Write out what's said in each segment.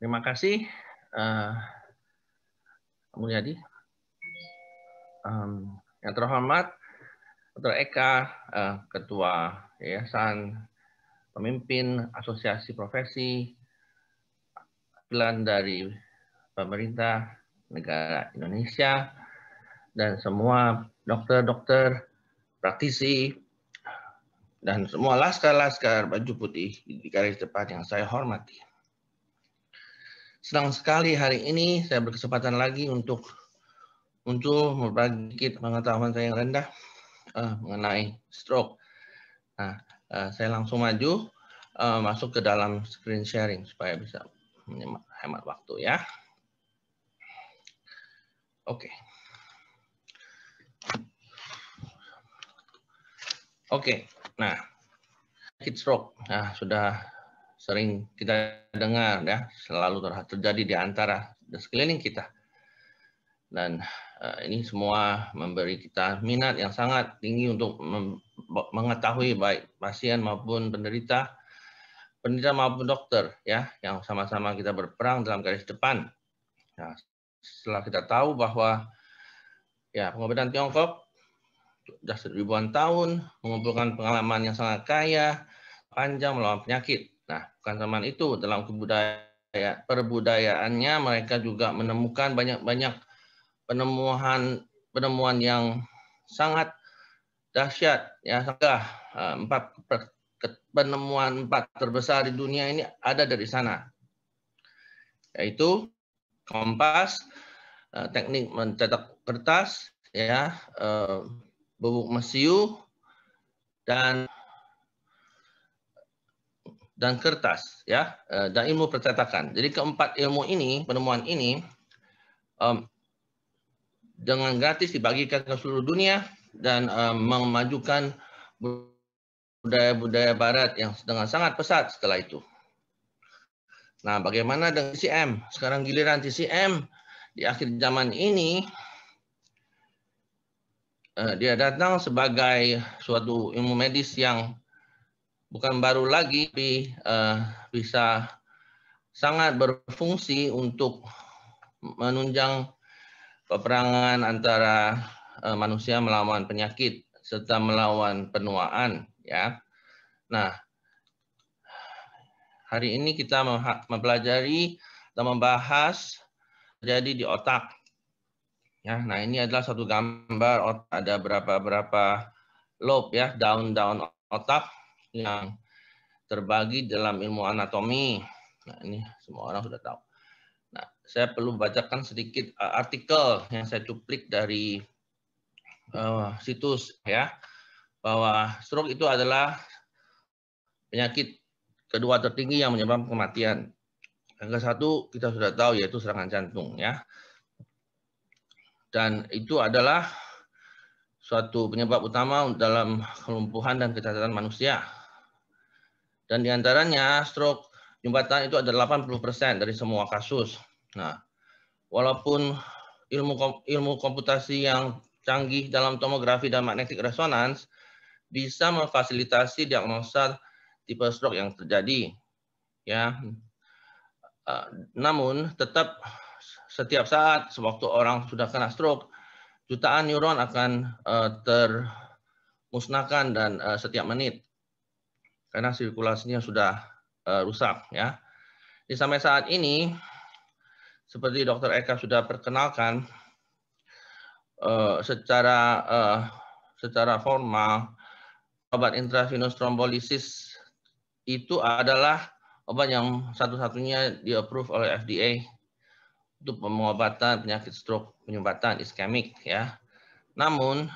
Terima kasih, uh, Mulyadi. Um, yang terhormat, Dr. Eka, uh, Ketua Yayasan Pemimpin Asosiasi Profesi, perwakilan dari pemerintah negara Indonesia, dan semua dokter-dokter, praktisi, dan semua laskar-laskar baju putih di garis depan yang saya hormati. Senang sekali hari ini saya berkesempatan lagi untuk untuk berbagi sedikit pengetahuan saya yang rendah uh, mengenai stroke. Nah, uh, saya langsung maju uh, masuk ke dalam screen sharing supaya bisa hemat waktu ya. Oke. Okay. Oke, okay, nah, sakit stroke. Nah, sudah sering kita dengar ya selalu terjadi di antara dan sekeliling kita dan uh, ini semua memberi kita minat yang sangat tinggi untuk mengetahui baik pasien maupun penderita penderita maupun dokter ya yang sama-sama kita berperang dalam garis depan nah, setelah kita tahu bahwa ya pengobatan Tiongkok sudah ribuan tahun mengumpulkan pengalaman yang sangat kaya panjang melawan penyakit Nah, bukan teman itu dalam kebudayaan perbudayaannya mereka juga menemukan banyak-banyak penemuan penemuan yang sangat dahsyat ya sangat eh, empat penemuan empat terbesar di dunia ini ada dari sana yaitu kompas eh, teknik mencetak kertas ya eh, bubuk mesiu dan dan kertas ya eh, dan ilmu percetakan. Jadi keempat ilmu ini, penemuan ini um, dengan gratis dibagikan ke seluruh dunia dan um, memajukan budaya-budaya barat yang dengan sangat pesat setelah itu. Nah, bagaimana dengan TCM? Sekarang giliran TCM di akhir zaman ini uh, dia datang sebagai suatu ilmu medis yang bukan baru lagi, tapi uh, bisa sangat berfungsi untuk menunjang peperangan antara uh, manusia melawan penyakit serta melawan penuaan, ya. Nah, hari ini kita mempelajari dan membahas jadi di otak. Ya, nah ini adalah satu gambar otak ada berapa berapa lobe ya, daun-daun otak yang terbagi dalam ilmu anatomi. Nah, ini semua orang sudah tahu. Nah, saya perlu bacakan sedikit uh, artikel yang saya cuplik dari uh, situs ya bahwa stroke itu adalah penyakit kedua tertinggi yang menyebabkan kematian. Yang satu kita sudah tahu yaitu serangan jantung ya. Dan itu adalah suatu penyebab utama dalam kelumpuhan dan kecacatan manusia dan diantaranya stroke jembatan itu ada 80% dari semua kasus. Nah, walaupun ilmu ilmu komputasi yang canggih dalam tomografi dan magnetic resonance bisa memfasilitasi diagnosa tipe stroke yang terjadi. Ya. Uh, namun tetap setiap saat sewaktu orang sudah kena stroke, jutaan neuron akan uh, termusnahkan dan uh, setiap menit karena sirkulasinya sudah uh, rusak ya. Jadi sampai saat ini seperti Dr. Eka sudah perkenalkan uh, secara uh, secara formal obat intravenous trombolisis itu adalah obat yang satu-satunya di approve oleh FDA untuk pengobatan penyakit stroke penyumbatan iskemik ya. Namun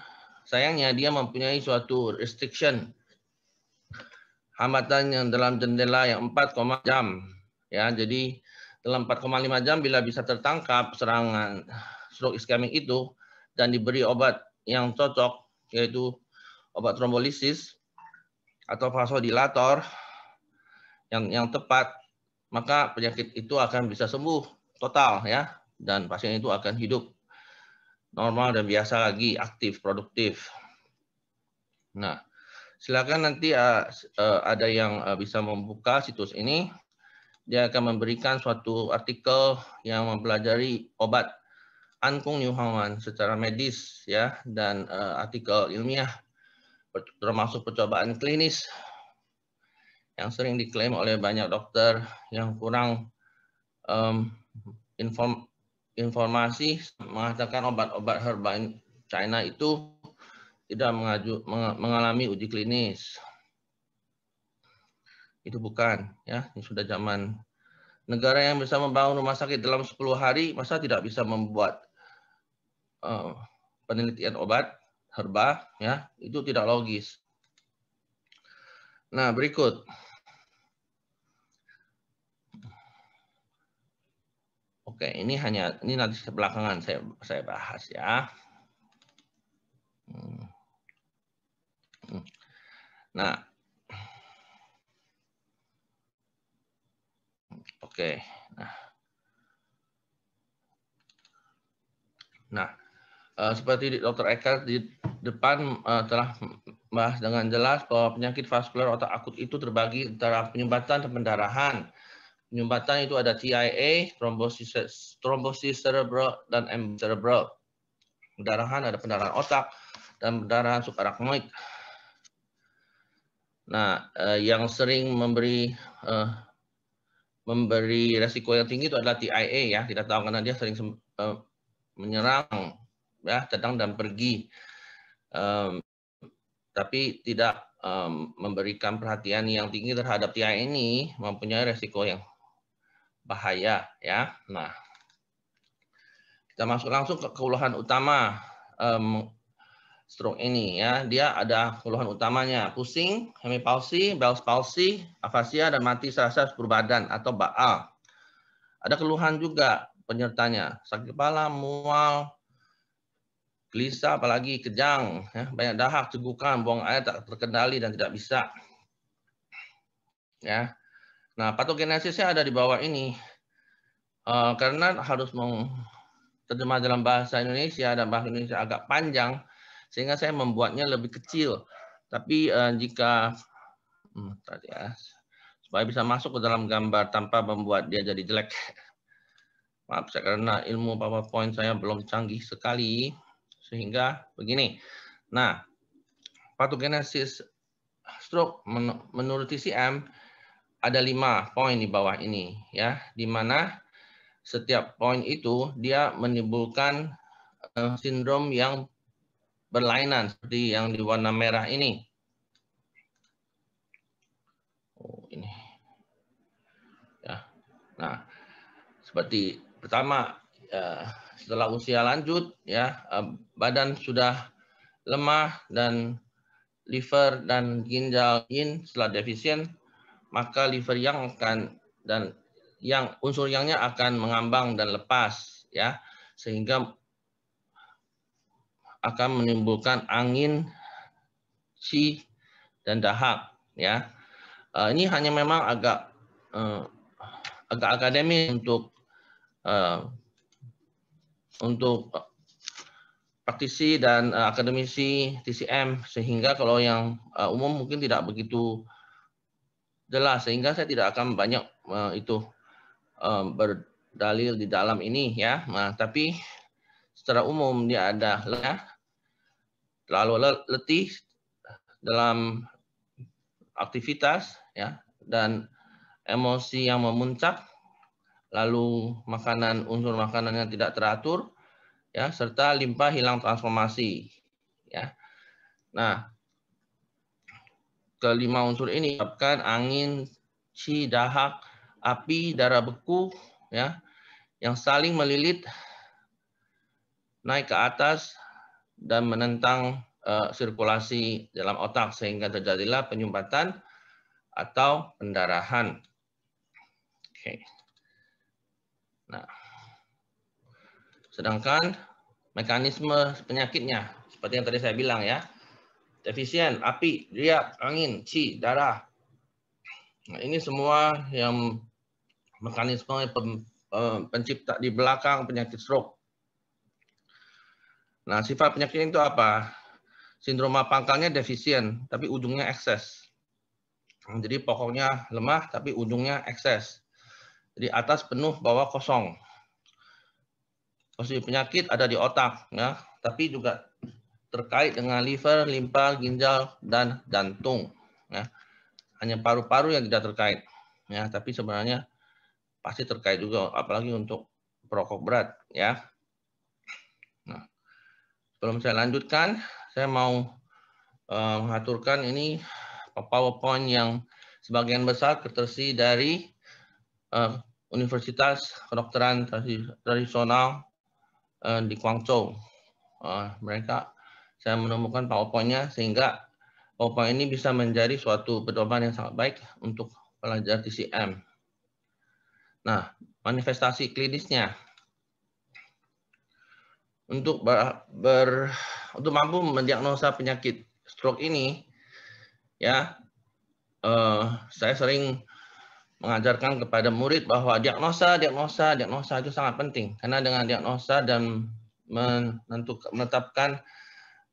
sayangnya dia mempunyai suatu restriction hambatan yang dalam jendela yang 4, jam. Ya, jadi dalam 4,5 jam bila bisa tertangkap serangan stroke iskemik itu dan diberi obat yang cocok yaitu obat trombolisis atau vasodilator yang yang tepat maka penyakit itu akan bisa sembuh total ya dan pasien itu akan hidup normal dan biasa lagi aktif produktif. Nah, Silakan nanti uh, uh, ada yang uh, bisa membuka situs ini. Dia akan memberikan suatu artikel yang mempelajari obat Ankung Newhaman secara medis ya dan uh, artikel ilmiah termasuk percobaan klinis yang sering diklaim oleh banyak dokter yang kurang um, inform, informasi mengatakan obat-obat herbal China itu tidak mengaju, mengalami uji klinis. Itu bukan, ya, ini sudah zaman negara yang bisa membangun rumah sakit dalam 10 hari, masa tidak bisa membuat uh, penelitian obat herba, ya, itu tidak logis. Nah, berikut. Oke, ini hanya ini nanti belakangan saya saya bahas ya. Hmm. Nah, oke. Nah, nah uh, seperti Dr. Eka di depan uh, telah bahas dengan jelas bahwa penyakit vaskular otak akut itu terbagi antara penyumbatan dan pendarahan. Penyumbatan itu ada TIA, trombosis, trombosis cerebral, dan M cerebral. Pendarahan ada pendarahan otak dan pendarahan subarachnoid. Nah, eh, yang sering memberi eh, memberi resiko yang tinggi itu adalah TIA ya, tidak tahu karena dia sering eh, menyerang ya, datang dan pergi. Um, tapi tidak um, memberikan perhatian yang tinggi terhadap TIA ini mempunyai resiko yang bahaya ya. Nah, kita masuk langsung ke keuluhan utama um, stroke ini ya. Dia ada keluhan utamanya pusing, hemipalsi, Bell's palsy, afasia dan mati serasa seluruh badan atau BAAL. Ada keluhan juga penyertanya, sakit kepala, mual, gelisah apalagi kejang, ya, banyak dahak, cegukan, buang air tak terkendali dan tidak bisa. Ya. Nah, patogenesisnya ada di bawah ini. Uh, karena harus meng terjemah dalam bahasa Indonesia dan bahasa Indonesia agak panjang, sehingga saya membuatnya lebih kecil. Tapi uh, jika hmm, tadi ya, supaya bisa masuk ke dalam gambar tanpa membuat dia jadi jelek. Maaf saya karena ilmu PowerPoint saya belum canggih sekali sehingga begini. Nah, patogenesis stroke men menurut TCM ada lima poin di bawah ini ya, di mana setiap poin itu dia menimbulkan uh, sindrom yang berlainan seperti yang di warna merah ini. Oh, ini. Ya. Nah, seperti pertama ya, setelah usia lanjut ya badan sudah lemah dan liver dan ginjal yin setelah defisien maka liver yang akan dan yang unsur yangnya akan mengambang dan lepas ya sehingga akan menimbulkan angin si dan dahak ya. Uh, ini hanya memang agak uh, agak akademis untuk uh, untuk praktisi dan uh, akademisi TCM sehingga kalau yang uh, umum mungkin tidak begitu jelas sehingga saya tidak akan banyak uh, itu uh, berdalil di dalam ini ya. Nah, tapi secara umum dia ada ya, lalu letih dalam aktivitas ya dan emosi yang memuncak lalu makanan unsur makanan yang tidak teratur ya serta limpa hilang transformasi ya nah kelima unsur ini menyebabkan angin si dahak api darah beku ya yang saling melilit naik ke atas dan menentang uh, sirkulasi dalam otak sehingga terjadilah penyumbatan atau pendarahan. Oke. Okay. Nah, sedangkan mekanisme penyakitnya seperti yang tadi saya bilang ya, defisien api, riak, angin, qi, darah. Nah, ini semua yang mekanisme eh, pencipta di belakang penyakit stroke. Nah, sifat penyakit itu apa? Sindroma pangkalnya defisien, tapi ujungnya ekses. Jadi pokoknya lemah, tapi ujungnya ekses. Jadi atas penuh, bawah kosong. Posisi penyakit ada di otak, ya, tapi juga terkait dengan liver, limpa, ginjal, dan jantung. Ya. Hanya paru-paru yang tidak terkait. Ya, tapi sebenarnya pasti terkait juga, apalagi untuk perokok berat. Ya, Sebelum saya lanjutkan, saya mau uh, eh, mengaturkan ini PowerPoint yang sebagian besar tersi dari uh, Universitas Kedokteran Tradisional uh, di Guangzhou. Uh, mereka, saya menemukan PowerPoint-nya sehingga PowerPoint ini bisa menjadi suatu pedoman yang sangat baik untuk pelajar TCM. Nah, manifestasi klinisnya untuk ber, ber untuk mampu mendiagnosa penyakit stroke ini ya uh, saya sering mengajarkan kepada murid bahwa diagnosa diagnosa diagnosa itu sangat penting karena dengan diagnosa dan menentukan menetapkan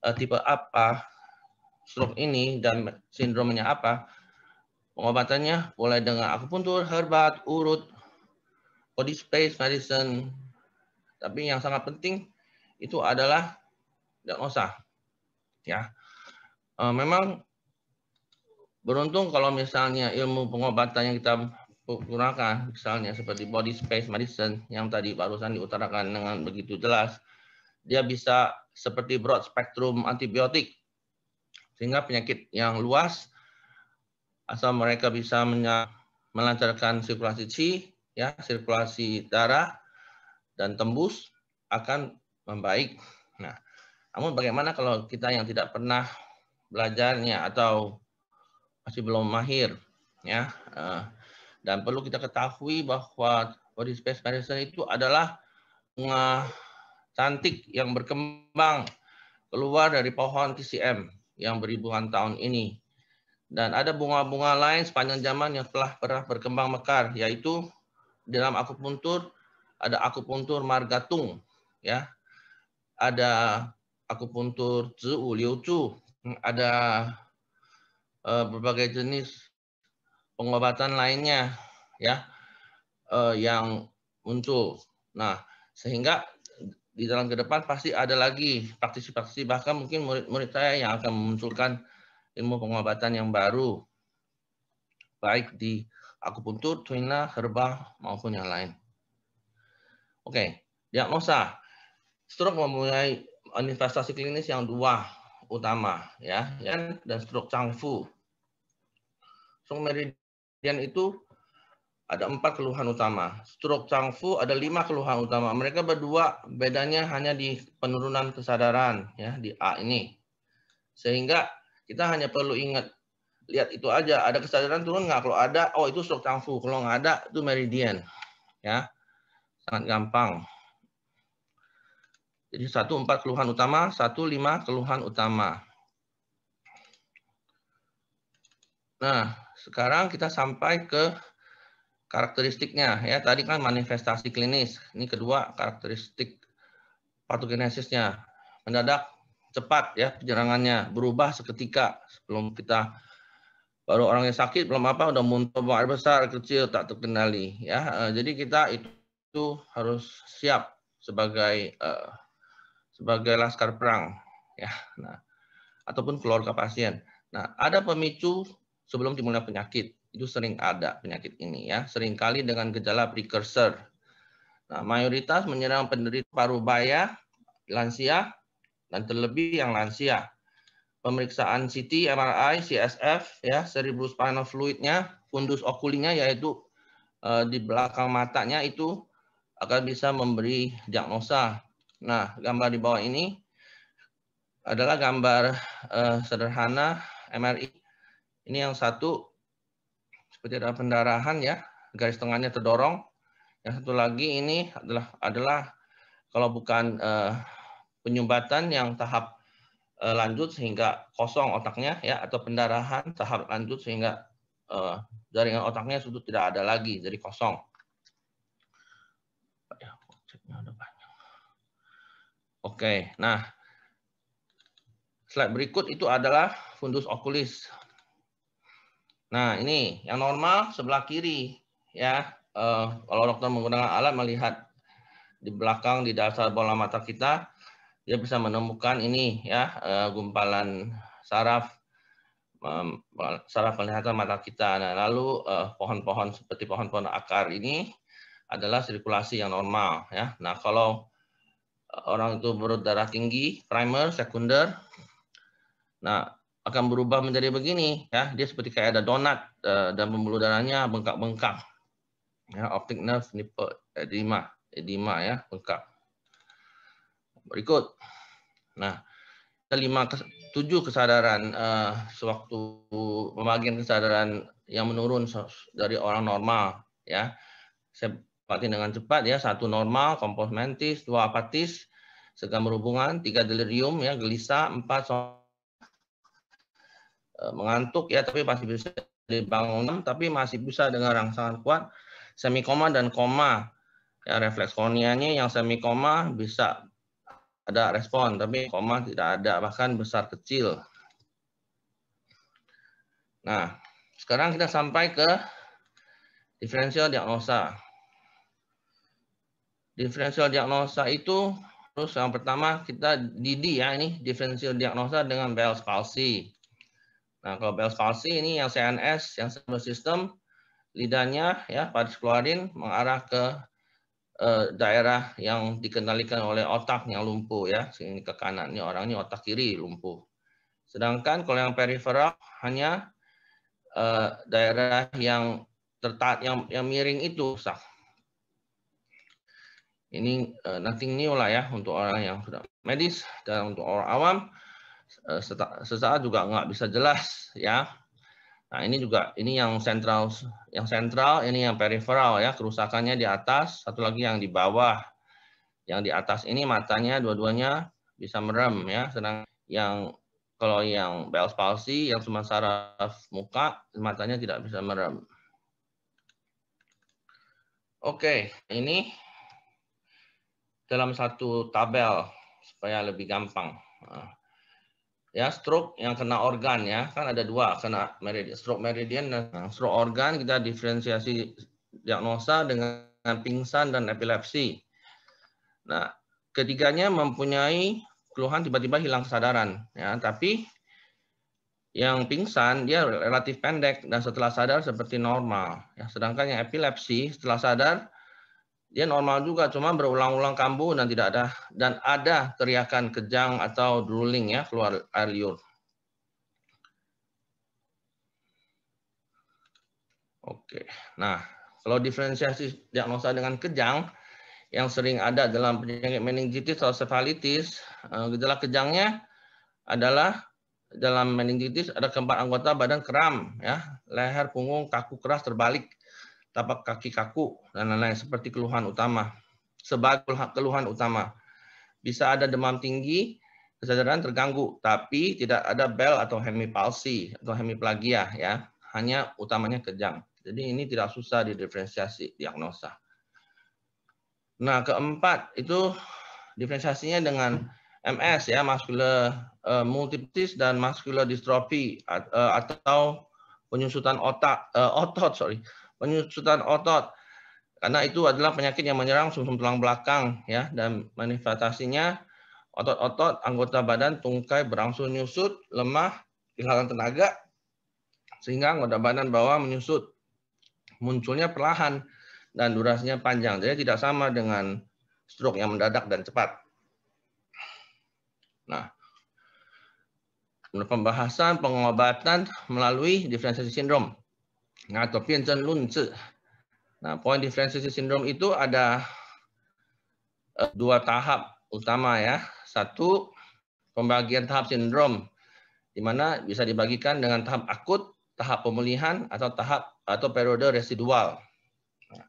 uh, tipe apa stroke ini dan sindromnya apa pengobatannya mulai dengan akupuntur herbat urut body space medicine tapi yang sangat penting itu adalah tidak usah. Ya. Eh, memang beruntung kalau misalnya ilmu pengobatan yang kita gunakan, misalnya seperti body space medicine yang tadi barusan diutarakan dengan begitu jelas, dia bisa seperti broad spectrum antibiotik, sehingga penyakit yang luas, asal mereka bisa melancarkan sirkulasi qi, ya, sirkulasi darah dan tembus akan membaik. Nah, namun bagaimana kalau kita yang tidak pernah belajarnya atau masih belum mahir, ya? Eh, dan perlu kita ketahui bahwa body space medicine itu adalah bunga cantik yang berkembang keluar dari pohon TCM yang beribuan tahun ini. Dan ada bunga-bunga lain sepanjang zaman yang telah pernah berkembang mekar, yaitu dalam akupuntur ada akupuntur margatung, ya ada akupuntur zhu liuzu, hmm, ada uh, berbagai jenis pengobatan lainnya ya uh, yang muncul. Nah, sehingga di dalam ke depan pasti ada lagi praktisi-praktisi bahkan mungkin murid-murid saya yang akan memunculkan ilmu pengobatan yang baru baik di akupuntur, tuina, herba maupun yang lain. Oke, okay. diagnosa. Stroke mempunyai manifestasi klinis yang dua utama ya, yang kan? dan stroke cangfu Stroke meridian itu ada empat keluhan utama. Stroke cangfu ada lima keluhan utama. Mereka berdua bedanya hanya di penurunan kesadaran ya di A ini. Sehingga kita hanya perlu ingat lihat itu aja ada kesadaran turun nggak kalau ada oh itu stroke cangfu kalau nggak ada itu meridian ya sangat gampang. Jadi satu empat keluhan utama, satu lima keluhan utama. Nah, sekarang kita sampai ke karakteristiknya ya. Tadi kan manifestasi klinis. Ini kedua karakteristik patogenesisnya. Mendadak cepat ya penyerangannya, berubah seketika sebelum kita baru orangnya sakit belum apa udah muntah air besar kecil tak terkendali ya. Eh, jadi kita itu, harus siap sebagai uh, sebagai laskar perang ya. Nah, ataupun keluarga pasien. Nah, ada pemicu sebelum dimulai penyakit. Itu sering ada penyakit ini ya, seringkali dengan gejala precursor. Nah, mayoritas menyerang penderita paruh baya, lansia, dan terlebih yang lansia. Pemeriksaan CT, MRI, CSF, ya, cerebrospinal fluidnya, fundus okulinya yaitu eh, di belakang matanya itu akan bisa memberi diagnosa Nah, gambar di bawah ini adalah gambar uh, sederhana MRI. Ini yang satu seperti ada pendarahan ya, garis tengahnya terdorong. Yang satu lagi ini adalah adalah kalau bukan uh, penyumbatan yang tahap uh, lanjut sehingga kosong otaknya ya atau pendarahan tahap lanjut sehingga uh, jaringan otaknya sudah tidak ada lagi jadi kosong. Oke, nah slide berikut itu adalah fundus okulis. Nah ini yang normal sebelah kiri ya. Uh, kalau dokter menggunakan alat melihat di belakang di dasar bola mata kita, dia bisa menemukan ini ya uh, gumpalan saraf um, saraf penglihatan mata kita. Nah lalu eh, pohon-pohon uh, seperti pohon-pohon akar ini adalah sirkulasi yang normal ya. Nah kalau orang itu berdarah tinggi, primer, sekunder. Nah, akan berubah menjadi begini ya, dia seperti kayak ada donat uh, dan pembuluh darahnya bengkak-bengkak. Ya, optic nerve nipple edema, edema ya, bengkak. Berikut. Nah, lima tujuh kesadaran uh, sewaktu pembagian kesadaran yang menurun dari orang normal ya. Saya Pak dengan cepat ya, satu normal, komposmentis, dua apatis, segam berhubungan, tiga delirium ya, gelisah, empat so eh, mengantuk ya, tapi masih bisa dibangun, tapi masih bisa dengan rangsangan kuat, semi koma dan koma. Ya, refleks korneanya yang semi koma bisa ada respon, tapi koma tidak ada, bahkan besar kecil. Nah, sekarang kita sampai ke diferensial diagnosa. Diferensial diagnosa itu terus yang pertama kita Didi ya ini diferensial diagnosa dengan Bell's palsy. Nah, kalau Bell's palsy ini yang CNS yang sistem sistem lidahnya ya paris keluarin mengarah ke eh, daerah yang dikendalikan oleh otak yang lumpuh ya, sini ke kanan kanannya orangnya otak kiri lumpuh. Sedangkan kalau yang peripheral hanya eh, daerah yang tertat yang yang miring itu sah. Ini uh, nothing new lah ya untuk orang yang sudah medis dan untuk orang awam uh, sesaat juga nggak bisa jelas ya. Nah ini juga ini yang sentral, yang sentral ini yang peripheral ya kerusakannya di atas, satu lagi yang di bawah. Yang di atas ini matanya dua-duanya bisa merem ya, sedang yang kalau yang Bell's palsy yang cuma saraf muka matanya tidak bisa merem. Oke, ini dalam satu tabel supaya lebih gampang. Ah. Ya, stroke yang kena organ ya, kan ada dua, kena meridian, stroke meridian dan nah, stroke organ kita diferensiasi diagnosa dengan pingsan dan epilepsi. Nah, ketiganya mempunyai keluhan tiba-tiba hilang kesadaran ya, tapi yang pingsan dia relatif pendek dan setelah sadar seperti normal. Ya, sedangkan yang epilepsi setelah sadar dia ya, normal juga, cuma berulang-ulang kambuh dan tidak ada dan ada teriakan kejang atau drooling ya keluar air liur. Oke, nah kalau diferensiasi diagnosa dengan kejang yang sering ada dalam penyakit meningitis atau sefalitis, eh, gejala kejangnya adalah dalam meningitis ada keempat anggota badan kram ya, leher, punggung, kaku keras terbalik tapak kaki kaku, dan lain-lain seperti keluhan utama. Sebagai keluhan utama, bisa ada demam tinggi, kesadaran terganggu, tapi tidak ada bel atau hemipalsi atau hemiplagia ya, hanya utamanya kejang. Jadi ini tidak susah didiferensiasi diagnosa. Nah, keempat itu diferensiasinya dengan MS ya, muscular uh, dan muscular dystrophy uh, atau penyusutan otak uh, otot sorry penyusutan otot. Karena itu adalah penyakit yang menyerang sumsum -sum tulang belakang ya dan manifestasinya otot-otot anggota badan tungkai berangsur menyusut, lemah, kehilangan tenaga sehingga anggota badan bawah menyusut. Munculnya perlahan dan durasinya panjang. Jadi tidak sama dengan stroke yang mendadak dan cepat. Nah, pembahasan pengobatan melalui diferensiasi sindrom atau Pianchen luncur. Nah, point differentiation syndrome itu ada eh, dua tahap utama ya. Satu, pembagian tahap sindrom, di mana bisa dibagikan dengan tahap akut, tahap pemulihan, atau tahap atau periode residual. Nah,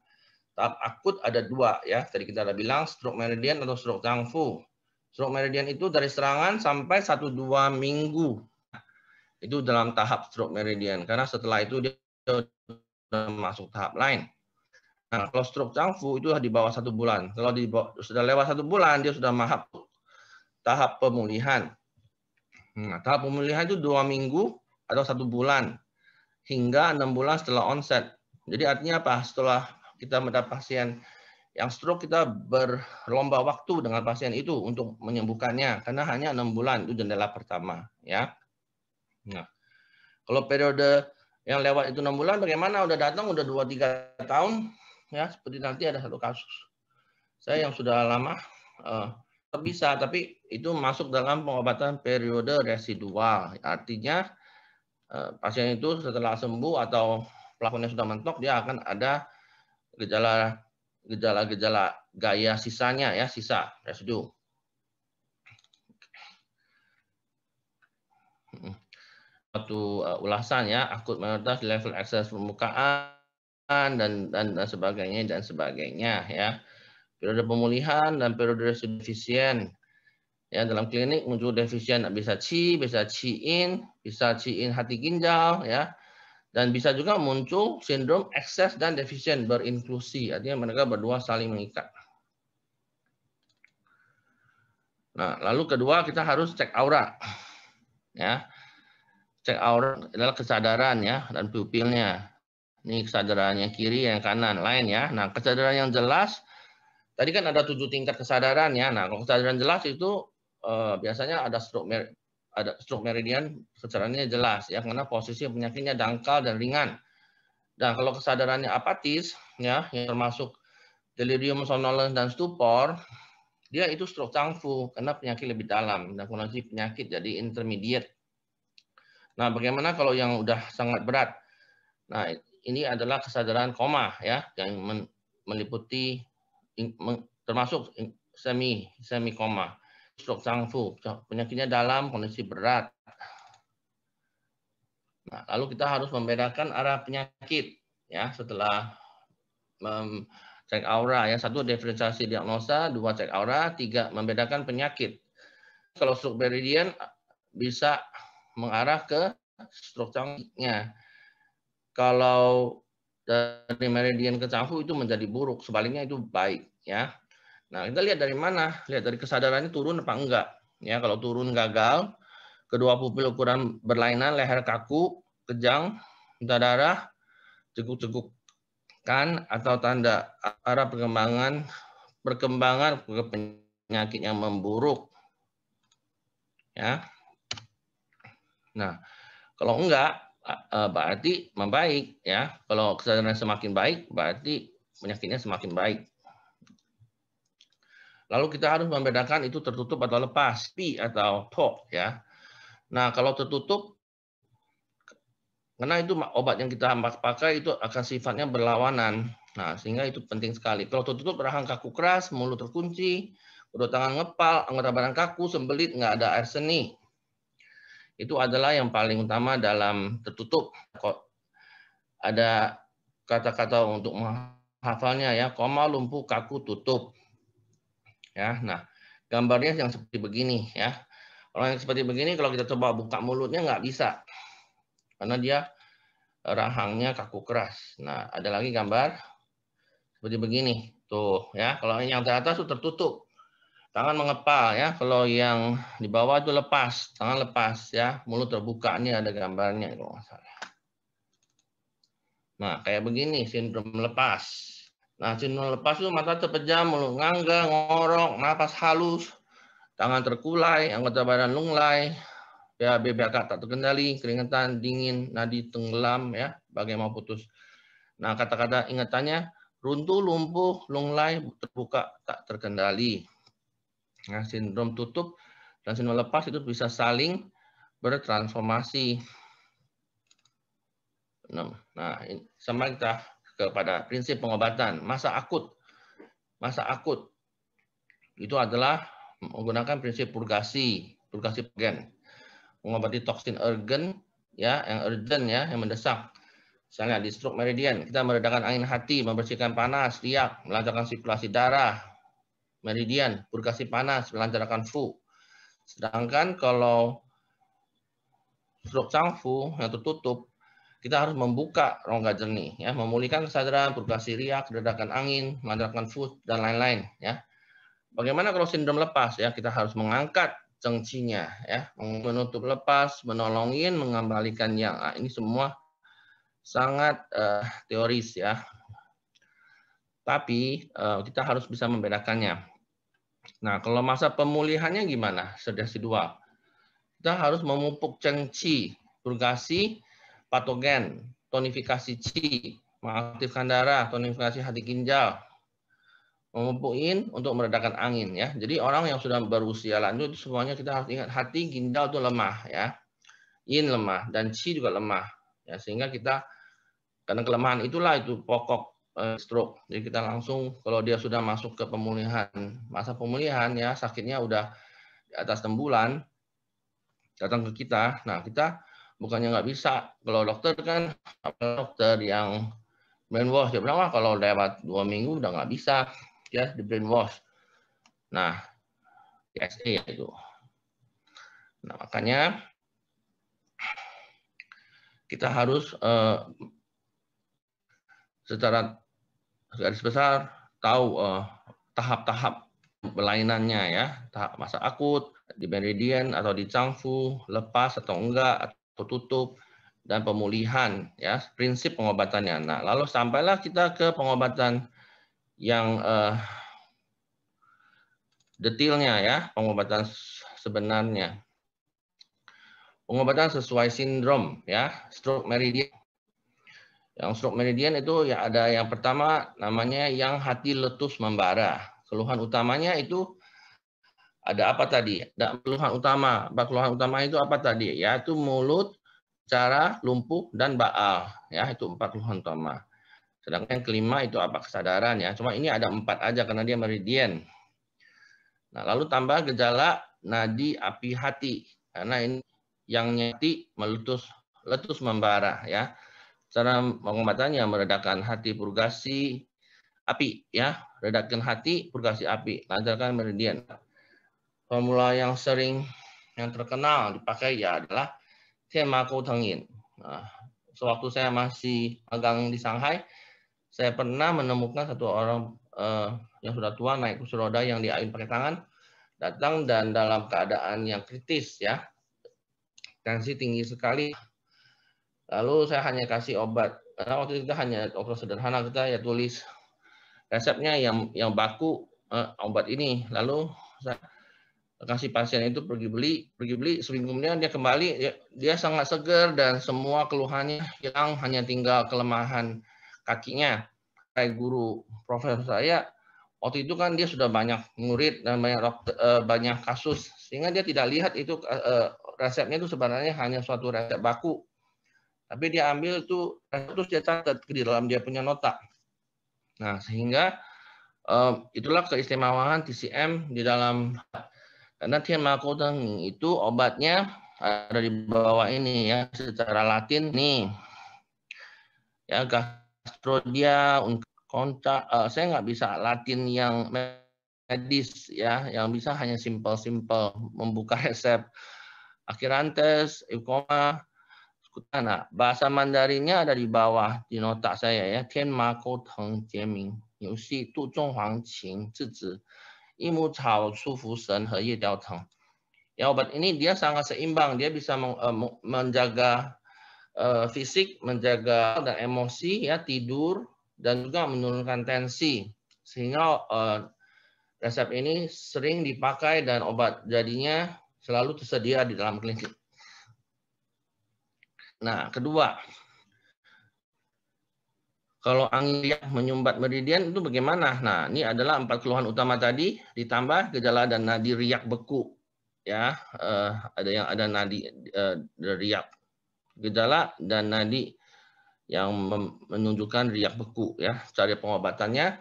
tahap akut ada dua ya. Tadi kita sudah bilang stroke meridian atau stroke tangfu. Stroke meridian itu dari serangan sampai satu dua minggu. Nah, itu dalam tahap stroke meridian. Karena setelah itu dia sudah masuk tahap lain. Nah, kalau stroke cangfu itu di bawah satu bulan. Kalau di sudah lewat satu bulan, dia sudah mahap tahap pemulihan. Nah, tahap pemulihan itu dua minggu atau satu bulan hingga enam bulan setelah onset. Jadi artinya apa? Setelah kita mendapat pasien yang stroke kita berlomba waktu dengan pasien itu untuk menyembuhkannya karena hanya enam bulan itu jendela pertama ya. Nah, kalau periode yang lewat itu enam bulan bagaimana? Udah datang udah dua tiga tahun ya seperti nanti ada satu kasus. Saya yang sudah lama uh, bisa tapi itu masuk dalam pengobatan periode residual. Artinya uh, pasien itu setelah sembuh atau pelakunya sudah mentok dia akan ada gejala gejala-gejala gaya sisanya ya sisa residu. Hmm suatu uh, ulasan ya akut mayoritas level akses permukaan dan, dan dan sebagainya dan sebagainya ya periode pemulihan dan periode defisien ya dalam klinik muncul defisien bisa c bisa c in bisa c in hati ginjal ya dan bisa juga muncul sindrom ekses dan defisien berinklusi artinya mereka berdua saling mengikat nah lalu kedua kita harus cek aura ya Check out adalah kesadaran ya dan pupilnya. Ini kesadaran yang kiri yang kanan lain ya. Nah, kesadaran yang jelas tadi kan ada tujuh tingkat kesadaran ya. Nah, kalau kesadaran jelas itu eh, biasanya ada stroke mer ada stroke meridian kesadarannya jelas ya karena posisi penyakitnya dangkal dan ringan. Dan nah, kalau kesadarannya apatis ya yang termasuk delirium somnolence dan stupor dia itu stroke cangfu karena penyakit lebih dalam dan kondisi penyakit jadi intermediate Nah, bagaimana kalau yang udah sangat berat? Nah, ini adalah kesadaran koma ya yang meliputi termasuk semi semi koma, stroke sangfu, penyakitnya dalam kondisi berat. Nah, lalu kita harus membedakan arah penyakit ya setelah mem cek aura ya satu diferensiasi diagnosa, dua cek aura, tiga membedakan penyakit. Kalau stroke beridian bisa mengarah ke strukturnya. Kalau dari meridian ke Cangfu itu menjadi buruk, sebaliknya itu baik ya. Nah, kita lihat dari mana? Lihat dari kesadarannya turun apa enggak. Ya, kalau turun gagal, kedua pupil ukuran berlainan, leher kaku, kejang, muntah darah, cekuk-cekuk kan atau tanda arah perkembangan perkembangan penyakit yang memburuk. Ya. Nah, kalau enggak berarti membaik ya. Kalau kesadaran semakin baik berarti penyakitnya semakin baik. Lalu kita harus membedakan itu tertutup atau lepas, pi atau to ya. Nah, kalau tertutup karena itu obat yang kita pakai itu akan sifatnya berlawanan. Nah, sehingga itu penting sekali. Kalau tertutup rahang kaku keras, mulut terkunci, kedua tangan ngepal, anggota badan kaku, sembelit, nggak ada air seni itu adalah yang paling utama dalam tertutup. Ada kata-kata untuk menghafalnya ya, koma lumpuh kaku tutup. Ya, nah gambarnya yang seperti begini ya. Orang yang seperti begini kalau kita coba buka mulutnya nggak bisa karena dia rahangnya kaku keras. Nah ada lagi gambar seperti begini tuh ya. Kalau yang teratas itu tertutup Tangan mengepal ya. Kalau yang di bawah itu lepas, tangan lepas ya. Mulut terbuka ini ada gambarnya kalau nggak salah. Nah, kayak begini sindrom lepas. Nah, sindrom lepas itu mata terpejam, mulut ngangga, ngorok, napas halus, tangan terkulai, anggota badan lunglai, ya BK tak terkendali, keringetan, dingin, nadi tenggelam ya, bagaimana putus. Nah, kata-kata ingatannya runtuh, lumpuh, lunglai, terbuka, tak terkendali. Nah, sindrom tutup dan sindrom lepas itu bisa saling bertransformasi. Nah, sama kita kepada prinsip pengobatan. Masa akut. Masa akut itu adalah menggunakan prinsip purgasi, purgasi gen. Mengobati toksin urgen ya, yang urgent ya, yang mendesak. Misalnya di stroke meridian, kita meredakan angin hati, membersihkan panas, riak, melancarkan sirkulasi darah, meridian, purgasi panas, melancarkan fu. Sedangkan kalau stroke fu yang tertutup, kita harus membuka rongga jernih, ya, memulihkan kesadaran, purgasi riak, dadakan angin, melancarkan fu, dan lain-lain. Ya. Bagaimana kalau sindrom lepas? ya Kita harus mengangkat cengcinya, ya, menutup lepas, menolongin, mengembalikan yang. Nah, ini semua sangat uh, teoris ya. Tapi eh, kita harus bisa membedakannya. Nah, kalau masa pemulihannya gimana? si dua. Kita harus memupuk cengci, purgasi, patogen, tonifikasi ci mengaktifkan darah, tonifikasi hati ginjal, memupukin untuk meredakan angin ya. Jadi orang yang sudah berusia lanjut semuanya kita harus ingat hati ginjal itu lemah ya. Yin lemah dan ci juga lemah ya sehingga kita karena kelemahan itulah itu pokok uh, stroke. Jadi kita langsung kalau dia sudah masuk ke pemulihan, masa pemulihan ya sakitnya udah di atas 6 datang ke kita. Nah, kita bukannya nggak bisa. Kalau dokter kan dokter yang brainwash dia bilang kalau lewat dua minggu udah nggak bisa ya di brainwash. Nah, TSA e ya itu. Nah, makanya kita harus uh, secara garis besar tahu eh, tahap-tahap lainannya ya, tahap masa akut, di meridian atau di cangfu, lepas atau enggak atau tutup dan pemulihan ya, prinsip pengobatannya. Nah, lalu sampailah kita ke pengobatan yang uh, eh, detailnya ya, pengobatan sebenarnya. Pengobatan sesuai sindrom ya, stroke meridian yang stroke meridian itu ya ada yang pertama namanya yang hati letus membara. Keluhan utamanya itu ada apa tadi? Ada keluhan utama. Keluhan utama itu apa tadi? Ya itu mulut, cara, lumpuh, dan baal. Ya, itu empat keluhan utama. Sedangkan yang kelima itu apa? Kesadaran ya. Cuma ini ada empat aja karena dia meridian. Nah, lalu tambah gejala nadi api hati. Karena ini yang nyati meletus letus membara ya. Cara pengobatannya meredakan hati purgasi api ya, redakan hati purgasi api, lancarkan meridian. Formula yang sering yang terkenal dipakai ya adalah tema tangin. Nah, sewaktu saya masih magang di Shanghai, saya pernah menemukan satu orang eh, yang sudah tua naik kursi roda yang diayun pakai tangan datang dan dalam keadaan yang kritis ya tensi tinggi sekali Lalu saya hanya kasih obat. Karena waktu itu kita hanya dokter sederhana kita ya tulis resepnya yang yang baku eh, obat ini. Lalu saya kasih pasien itu pergi beli, pergi beli seminggu kemudian dia kembali dia, dia sangat seger dan semua keluhannya hilang hanya tinggal kelemahan kakinya. Kayak guru profesor saya waktu itu kan dia sudah banyak murid dan banyak dokter, eh, banyak kasus sehingga dia tidak lihat itu eh, resepnya itu sebenarnya hanya suatu resep baku tapi dia ambil itu eh, terus dia catat di dalam dia punya nota. Nah, sehingga uh, itulah keistimewaan TCM di dalam karena Tian itu obatnya ada di bawah ini ya secara Latin nih ya gastrodia konca uh, eh, saya nggak bisa Latin yang medis ya yang bisa hanya simple simple membuka resep akhirantes, ikoma Kutana. Bahasa Mandarinnya ada di bawah di nota saya ya. Tian Ma ko Teng Jie Ming. Yu Si Du Zhong Huang Qing Zi Zi. Imu Cao Chu Fu Shen He Ye Diao Teng. Ya obat ini dia sangat seimbang. Dia bisa meng, uh, menjaga uh, fisik, menjaga dan emosi ya tidur dan juga menurunkan tensi. Sehingga uh, resep ini sering dipakai dan obat jadinya selalu tersedia di dalam klinik. Nah, kedua, kalau angin yang menyumbat meridian itu bagaimana? Nah, ini adalah empat keluhan utama tadi ditambah gejala dan nadi riak beku. Ya, uh, ada yang ada nadi uh, riak gejala dan nadi yang menunjukkan riak beku ya. Cari pengobatannya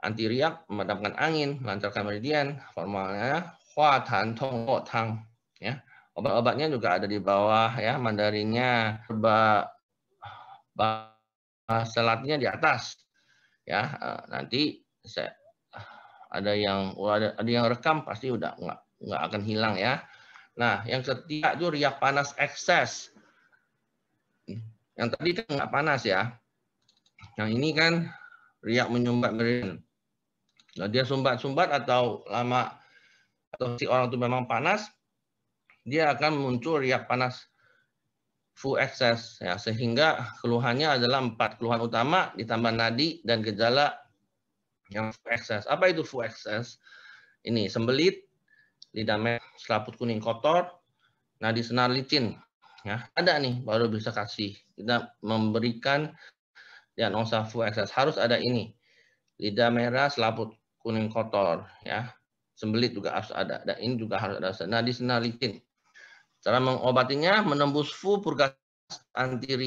anti riak memadamkan angin, melancarkan meridian, formalnya hua tan tong tang ya. Obat-obatnya juga ada di bawah ya, Mandarinnya, coba ah, selatnya di atas. Ya, eh, nanti saya ada yang oh, ada, ada yang rekam pasti udah nggak nggak akan hilang ya. Nah, yang ketiga itu riak panas ekses. Yang tadi kan nggak panas ya. Yang ini kan riak menyumbat merin. Nah, dia sumbat-sumbat atau lama atau si orang itu memang panas, dia akan muncul riak panas full excess ya sehingga keluhannya adalah empat keluhan utama ditambah nadi dan gejala yang full excess. Apa itu full excess? Ini sembelit, lidah merah, selaput kuning kotor, nadi senar licin. Ya, ada nih baru bisa kasih. Kita memberikan diagnosa full excess harus ada ini. Lidah merah, selaput kuning kotor ya. Sembelit juga harus ada dan ini juga harus ada nadi senar licin. Cara mengobatinya menembus fu purgas antiri.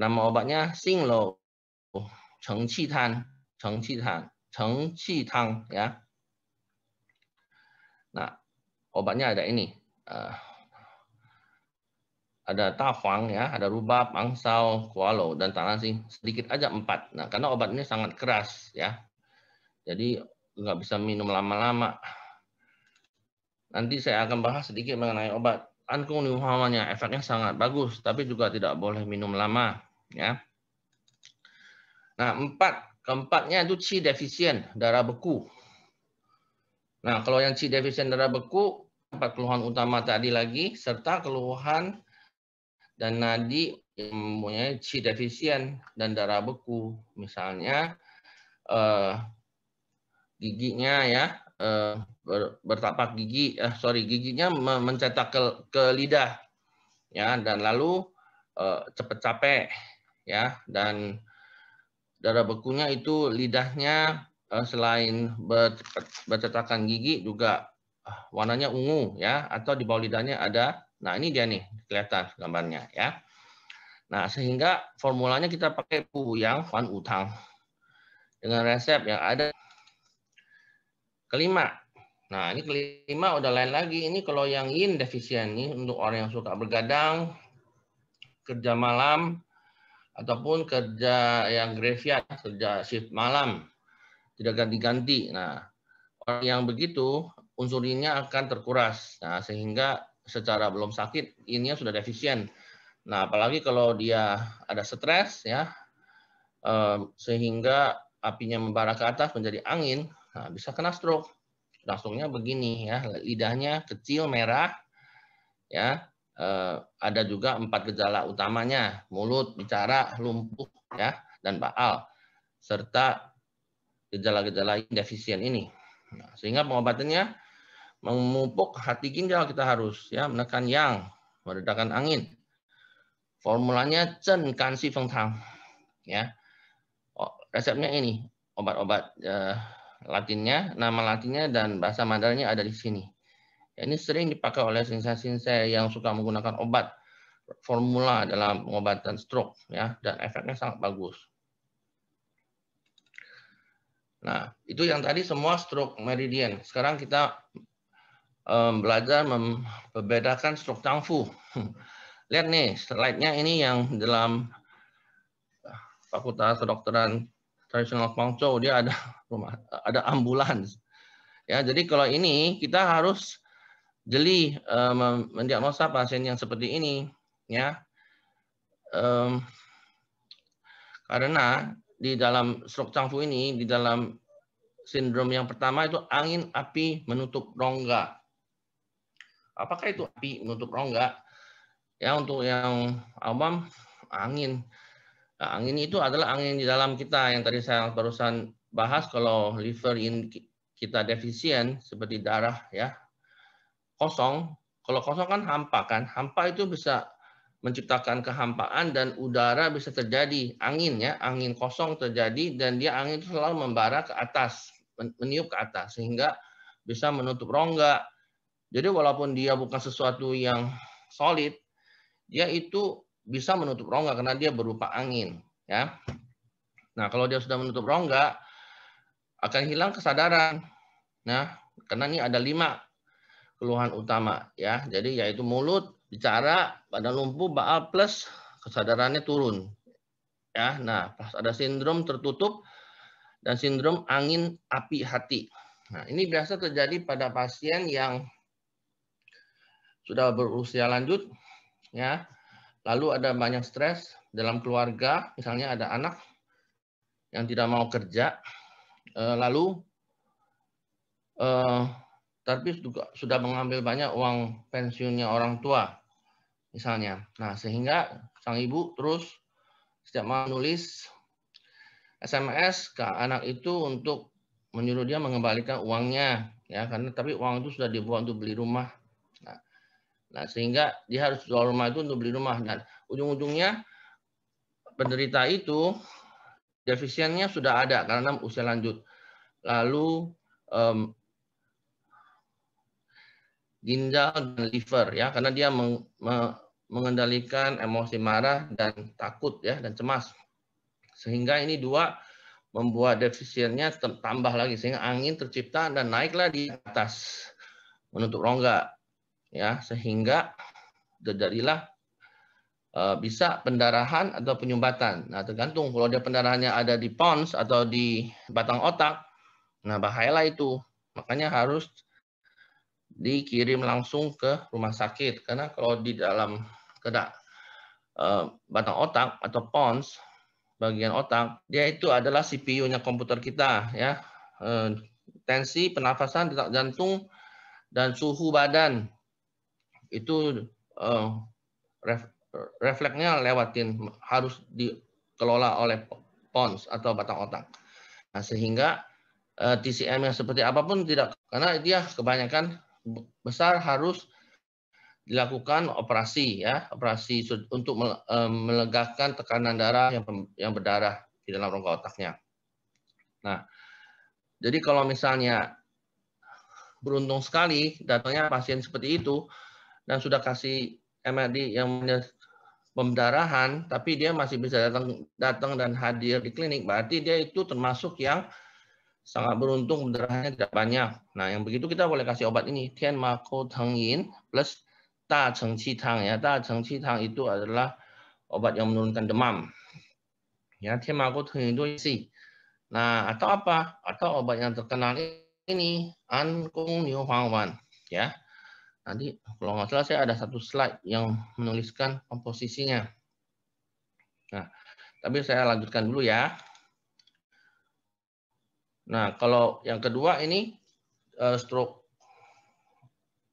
Nama obatnya sing Lo Cheng Qi Tan, Cheng Qi Tan, Cheng Qi Tang ya. Nah, obatnya ada ini. Uh, ada tafang ya, ada rubab, angsau, kualo dan tanah sing. Sedikit aja empat. Nah, karena obat ini sangat keras ya. Jadi nggak bisa minum lama-lama. Nanti saya akan bahas sedikit mengenai obat ankung liuhamanya. Efeknya sangat bagus, tapi juga tidak boleh minum lama. Ya. Nah, empat. Keempatnya itu C defisien, darah beku. Nah, kalau yang C defisien darah beku, empat keluhan utama tadi lagi, serta keluhan dan nadi yang mempunyai C defisien dan darah beku. Misalnya, eh, giginya ya uh, ber, bertapak gigi, uh, sorry giginya mencetak ke, ke lidah, ya dan lalu uh, cepet capek, ya dan darah bekunya itu lidahnya uh, selain ber, bercetakan gigi juga warnanya ungu, ya atau di bawah lidahnya ada, nah ini dia nih kelihatan gambarnya, ya. Nah sehingga formulanya kita pakai pu yang fan utang dengan resep yang ada Kelima. Nah, ini kelima udah lain lagi. Ini kalau yang yin defisien ini untuk orang yang suka bergadang, kerja malam, ataupun kerja yang graveyard, kerja shift malam, tidak ganti-ganti. Nah, orang yang begitu unsur innya akan terkuras. Nah, sehingga secara belum sakit innya sudah defisien. Nah, apalagi kalau dia ada stres ya, eh, sehingga apinya membara ke atas menjadi angin, Nah, bisa kena stroke. Langsungnya begini ya, lidahnya kecil merah, ya. Eh, ada juga empat gejala utamanya, mulut, bicara, lumpuh, ya, dan baal, serta gejala-gejala defisien ini. Nah, sehingga pengobatannya memupuk hati ginjal kita harus ya menekan yang meredakan angin. Formulanya Chen Kansi Feng Tang ya. Oh, resepnya ini obat-obat eh, Latinnya, nama Latinnya dan bahasa Mandarinnya ada di sini. Ini sering dipakai oleh sinsai-sinsai yang suka menggunakan obat formula dalam pengobatan stroke ya dan efeknya sangat bagus. Nah, itu yang tadi semua stroke meridian. Sekarang kita um, belajar membedakan stroke tangfu. Lihat nih, slide-nya ini yang dalam Fakultas Kedokteran tradisional Guangzhou dia ada rumah ada ambulans. Ya, jadi kalau ini kita harus jeli um, mendiagnosa pasien yang seperti ini, ya. Um, karena di dalam stroke cangfu ini di dalam sindrom yang pertama itu angin api menutup rongga. Apakah itu api menutup rongga? Ya untuk yang awam angin Nah, angin itu adalah angin di dalam kita yang tadi saya barusan bahas kalau liver in kita defisien seperti darah ya kosong. Kalau kosong kan hampa kan. Hampa itu bisa menciptakan kehampaan dan udara bisa terjadi angin ya angin kosong terjadi dan dia angin itu selalu membara ke atas meniup ke atas sehingga bisa menutup rongga jadi walaupun dia bukan sesuatu yang solid dia itu bisa menutup rongga karena dia berupa angin, ya. Nah, kalau dia sudah menutup rongga akan hilang kesadaran. Nah, karena ini ada lima keluhan utama ya. Jadi yaitu mulut, bicara, pada lumpuh, baal plus kesadarannya turun. Ya, nah pas ada sindrom tertutup dan sindrom angin api hati. Nah, ini biasa terjadi pada pasien yang sudah berusia lanjut ya. Lalu ada banyak stres dalam keluarga, misalnya ada anak yang tidak mau kerja, eh, lalu eh, tapi juga sudah mengambil banyak uang pensiunnya orang tua, misalnya. Nah, sehingga sang ibu terus setiap malam nulis SMS ke anak itu untuk menyuruh dia mengembalikan uangnya, ya karena tapi uang itu sudah dibuat untuk beli rumah Nah, sehingga dia harus jual rumah itu untuk beli rumah dan ujung-ujungnya penderita itu defisiennya sudah ada karena usia lanjut. Lalu um, ginjal dan liver ya karena dia meng, me, mengendalikan emosi marah dan takut ya dan cemas. Sehingga ini dua membuat defisiennya tambah lagi sehingga angin tercipta dan naiklah di atas menutup rongga ya sehingga terjadilah uh, bisa pendarahan atau penyumbatan. Nah, tergantung kalau dia pendarahannya ada di pons atau di batang otak, nah bahayalah itu. Makanya harus dikirim langsung ke rumah sakit karena kalau di dalam kedak uh, eh, batang otak atau pons bagian otak, dia itu adalah CPU-nya komputer kita ya. Uh, tensi, penafasan, detak jantung dan suhu badan itu uh, ref, refleksnya lewatin harus dikelola oleh pons atau batang otak. Nah, sehingga uh, eh, TCM yang seperti apapun tidak karena dia kebanyakan besar harus dilakukan operasi ya, operasi untuk eh, melegakan tekanan darah yang yang berdarah di dalam rongga otaknya. Nah, jadi kalau misalnya beruntung sekali datangnya pasien seperti itu, dan sudah kasih MRD yang punya pendarahan, tapi dia masih bisa datang datang dan hadir di klinik, berarti dia itu termasuk yang sangat beruntung pendarahannya tidak banyak. Nah, yang begitu kita boleh kasih obat ini, Tian Mako Teng Yin plus Ta Cheng Qi Tang ya. Ta Cheng Qi Tang itu adalah obat yang menurunkan demam. Ya, Tian Mako Teng Yin itu isi. Nah, atau apa? Atau obat yang terkenal ini, An Kung Niu Huang Wan. Ya, Tadi kalau nggak salah saya ada satu slide yang menuliskan komposisinya. Nah, tapi saya lanjutkan dulu ya. Nah, kalau yang kedua ini eh, struk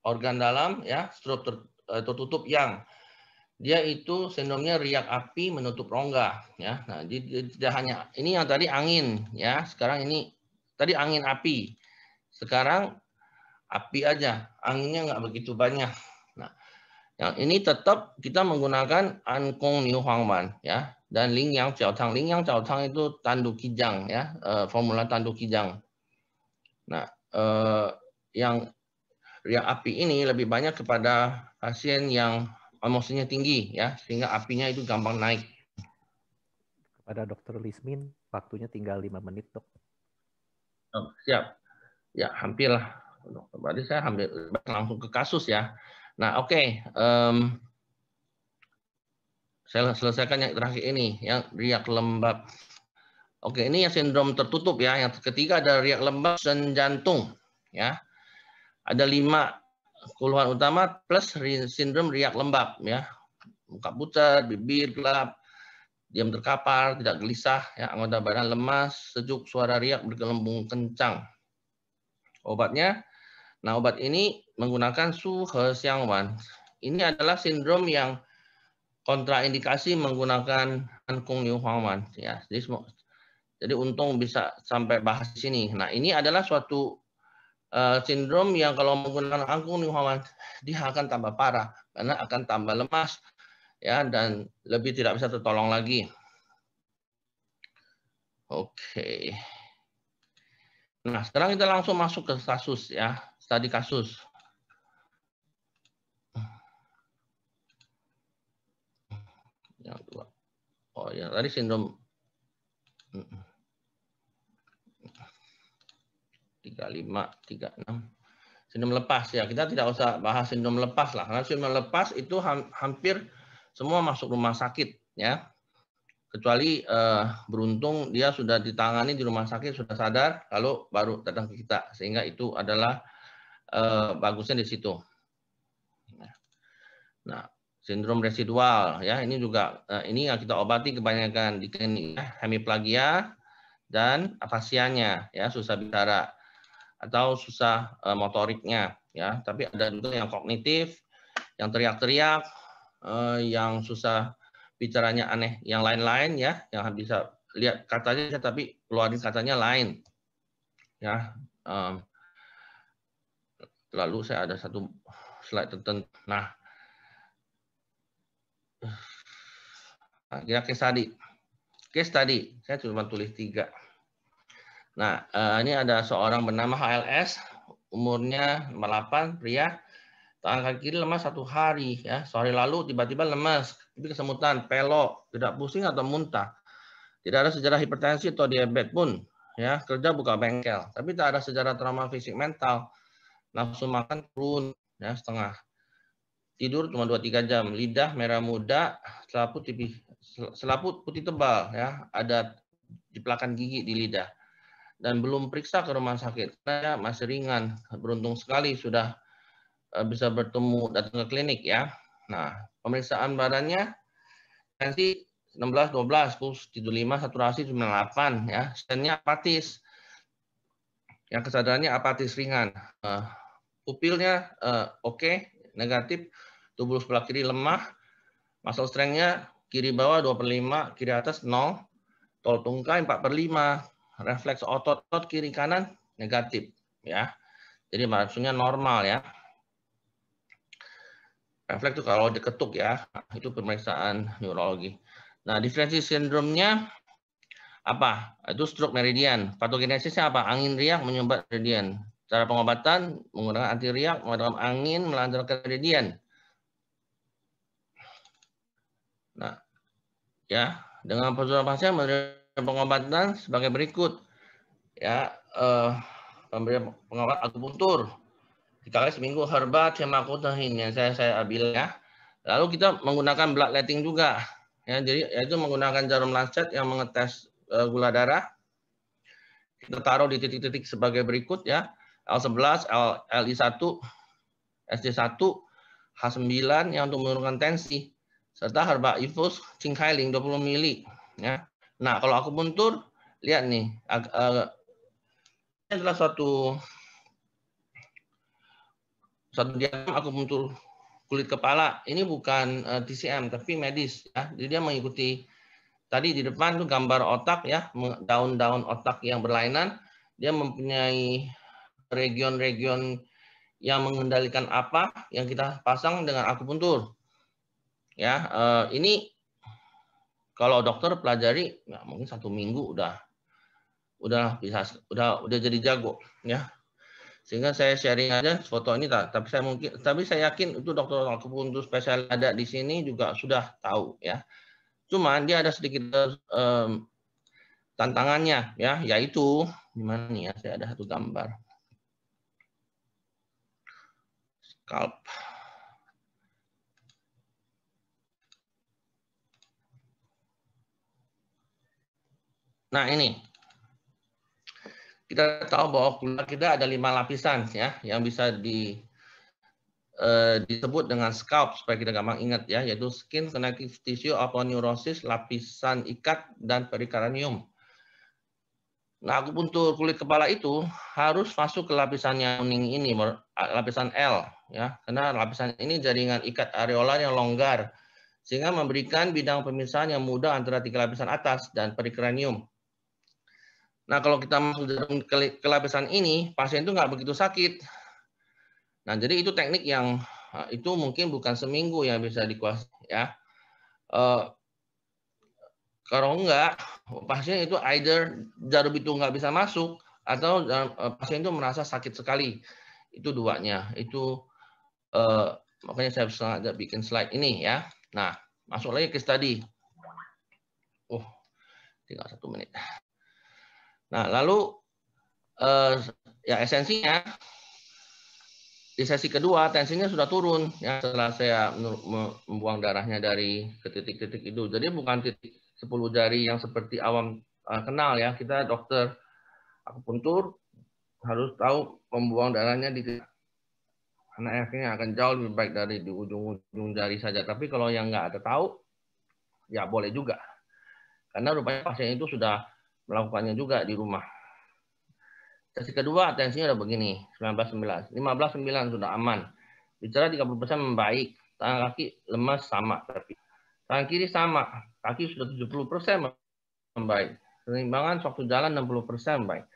organ dalam ya, stroke ter, eh, tertutup yang dia itu sindromnya riak api menutup rongga ya. Nah, jadi tidak hanya ini yang tadi angin ya, sekarang ini tadi angin api. Sekarang api aja, anginnya nggak begitu banyak. Nah, yang ini tetap kita menggunakan ankong new huangman ya dan ling yang tang. Ling yang tang itu tanduk kijang ya, eh, formula tanduk kijang. Nah, e, yang yang api ini lebih banyak kepada pasien yang emosinya tinggi ya, sehingga apinya itu gampang naik. Kepada dokter Lismin, waktunya tinggal lima menit, Dok. Oh, siap. Ya, hampirlah. Berarti saya ambil langsung ke kasus ya. Nah, oke. Okay. Um, saya selesaikan yang terakhir ini, yang riak lembab. Oke, ini yang sindrom tertutup ya. Yang ketiga ada riak lembab senjantung ya. Ada lima keluhan utama plus sindrom riak lembab ya. Muka pucat, bibir gelap, diam terkapar, tidak gelisah, ya, anggota badan lemas, sejuk, suara riak bergelembung kencang. Obatnya Nah, obat ini menggunakan Su He Xiang Wan. Ini adalah sindrom yang kontraindikasi menggunakan Kung Yu Huang Wan. Ya, jadi, jadi untung bisa sampai bahas sini. Nah, ini adalah suatu uh, sindrom yang kalau menggunakan angkung niu Huang Wan, dia akan tambah parah karena akan tambah lemas ya dan lebih tidak bisa tertolong lagi. Oke. Okay. Nah, sekarang kita langsung masuk ke kasus ya studi kasus. Yang dua. Oh ya, tadi sindrom tiga lima tiga enam sindrom lepas ya kita tidak usah bahas sindrom lepas lah karena sindrom lepas itu hampir semua masuk rumah sakit ya kecuali eh, beruntung dia sudah ditangani di rumah sakit sudah sadar lalu baru datang ke kita sehingga itu adalah Eh, bagusnya di situ. Nah, sindrom residual ya ini juga eh, ini yang kita obati kebanyakan di klinik ya, hemiplagia dan afasianya ya susah bicara atau susah uh, motoriknya ya, tapi ada juga yang kognitif, yang teriak-teriak, uh, yang susah bicaranya aneh, yang lain-lain ya, yang bisa lihat katanya tapi keluarin katanya lain. Ya. Um, Lalu saya ada satu slide tertentu. nah akhirnya case tadi. Case tadi, saya cuma tulis tiga. Nah, eh, ini ada seorang bernama HLS, umurnya 8, pria, tangan kiri lemas satu hari, ya sore lalu tiba-tiba lemas, tapi kesemutan, pelok, tidak pusing atau muntah. Tidak ada sejarah hipertensi atau diabetes pun, ya kerja buka bengkel, tapi tak ada sejarah trauma fisik mental nafsu makan turun ya setengah tidur cuma dua tiga jam lidah merah muda selaput tipis selaput putih tebal ya ada di jeplakan gigi di lidah dan belum periksa ke rumah sakit karena masih ringan beruntung sekali sudah eh, bisa bertemu datang ke klinik ya nah pemeriksaan badannya tensi 16 12 pulse 75 saturasi 98 ya stennya apatis yang kesadarannya apatis ringan eh, pupilnya uh, oke, okay, negatif, tubuh sebelah kiri lemah, muscle strength-nya kiri bawah 2 per 5, kiri atas 0, tol tungkai 4 per 5, refleks otot-otot kiri kanan negatif. ya. Jadi maksudnya normal ya. Refleks itu kalau diketuk ya, itu pemeriksaan neurologi. Nah, diferensi sindromnya apa? Itu stroke meridian. Patogenesisnya apa? Angin riang menyumbat meridian. Cara pengobatan menggunakan anti riak, memadamkan angin, melancarkan kejadian. Nah, ya dengan prosedur pasien menerima pengobatan sebagai berikut. Ya, eh, pemberian pengobat akupuntur tiga kali seminggu herba cemakotahin yang saya saya ambil ya. Lalu kita menggunakan bloodletting juga. Ya, jadi yaitu menggunakan jarum lancet yang mengetes uh, gula darah kita taruh di titik-titik sebagai berikut ya. L11, L, LI1, SD1, H9 yang untuk menurunkan tensi serta herba infus cingkailing 20 mili ya. Nah, kalau aku muntur lihat nih ag ag- eh, ini adalah suatu suatu diagram aku muntur kulit kepala. Ini bukan uh, eh, TCM tapi medis ya. Jadi dia mengikuti tadi di depan tuh gambar otak ya, daun-daun otak yang berlainan. Dia mempunyai region-region yang mengendalikan apa yang kita pasang dengan akupuntur. Ya, eh, ini kalau dokter pelajari ya mungkin satu minggu udah udah bisa udah udah jadi jago ya. Sehingga saya sharing aja foto ini tapi saya mungkin tapi saya yakin itu dokter akupuntur spesial ada di sini juga sudah tahu ya. Cuman dia ada sedikit um, tantangannya ya yaitu gimana nih ya saya ada satu gambar. kalp. Nah ini kita tahu bahwa gula kita ada lima lapisan ya yang bisa di e, disebut dengan scalp supaya kita gampang ingat ya yaitu skin connective tissue atau neurosis lapisan ikat dan perikaranium. Nah akupuntur kulit kepala itu harus masuk ke lapisan yang kuning ini lapisan L ya karena lapisan ini jaringan ikat areola yang longgar sehingga memberikan bidang pemisahan yang mudah antara tiga lapisan atas dan perikranium. Nah kalau kita masuk dalam ke lapisan ini pasien itu nggak begitu sakit. Nah jadi itu teknik yang eh, itu mungkin bukan seminggu yang bisa dikuasai ya. Uh, kalau enggak, pasien itu either jarum itu nggak bisa masuk atau eh, pasien itu merasa sakit sekali. Itu duanya. Itu Uh, makanya saya sengaja bikin slide ini ya. Nah, masuk lagi ke tadi. Oh, tinggal satu menit. Nah, lalu uh, ya esensinya di sesi kedua tensinya sudah turun ya setelah saya membuang darahnya dari ke titik-titik itu. Jadi bukan titik 10 jari yang seperti awam uh, kenal ya. Kita dokter akupuntur harus tahu membuang darahnya di titik karena efeknya akan jauh lebih baik dari di ujung-ujung jari saja. Tapi kalau yang nggak ada tahu, ya boleh juga. Karena rupanya pasien itu sudah melakukannya juga di rumah. Sesi kedua tensinya udah begini, 19 19 15 19 sudah aman. Bicara 30% membaik. Tangan kaki lemas sama tapi. Tangan kiri sama. Kaki sudah 70% membaik. Keseimbangan waktu jalan 60% baik.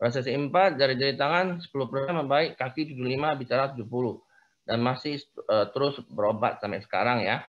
Prosesi 4 jari jari tangan 10% membaik, kaki 75 bicara 70 dan masih uh, terus berobat sampai sekarang ya.